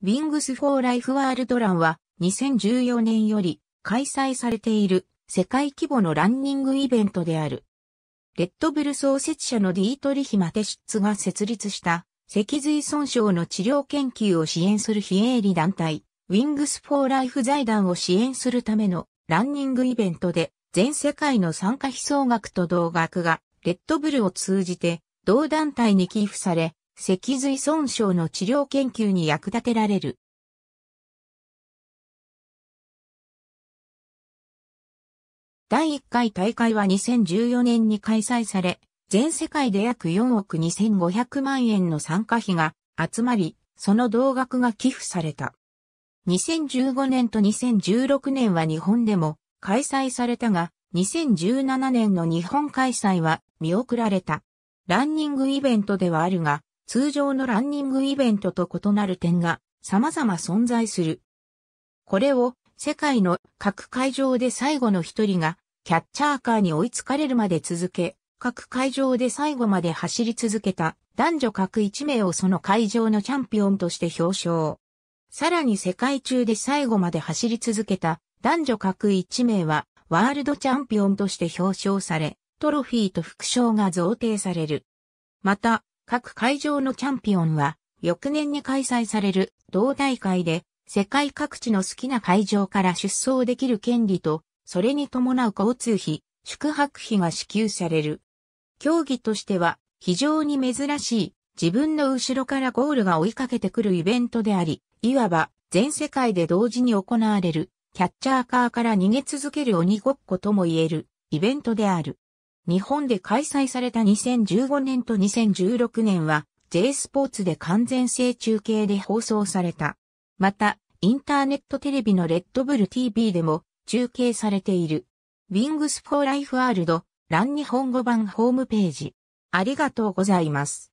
Wings for Life ワールドランは2014年より開催されている世界規模のランニングイベントである。レッドブル創設者のディートリヒ・マテシッツが設立した脊髄損傷の治療研究を支援する非営利団体 Wings for Life 財団を支援するためのランニングイベントで全世界の参加費総額と同額がレッドブルを通じて同団体に寄付され脊髄損傷の治療研究に役立てられる。第1回大会は2014年に開催され、全世界で約4億2500万円の参加費が集まり、その同額が寄付された。2015年と2016年は日本でも開催されたが、2017年の日本開催は見送られた。ランニングイベントではあるが、通常のランニングイベントと異なる点が様々存在する。これを世界の各会場で最後の一人がキャッチャーカーに追いつかれるまで続け、各会場で最後まで走り続けた男女各1名をその会場のチャンピオンとして表彰。さらに世界中で最後まで走り続けた男女各1名はワールドチャンピオンとして表彰され、トロフィーと副賞が贈呈される。また、各会場のチャンピオンは、翌年に開催される同大会で、世界各地の好きな会場から出走できる権利と、それに伴う交通費、宿泊費が支給される。競技としては、非常に珍しい、自分の後ろからゴールが追いかけてくるイベントであり、いわば、全世界で同時に行われる、キャッチャーカーから逃げ続ける鬼ごっことも言える、イベントである。日本で開催された2015年と2016年は J スポーツで完全性中継で放送された。また、インターネットテレビのレッドブル TV でも中継されている。Wings for Life World ラン日本語版ホームページ。ありがとうございます。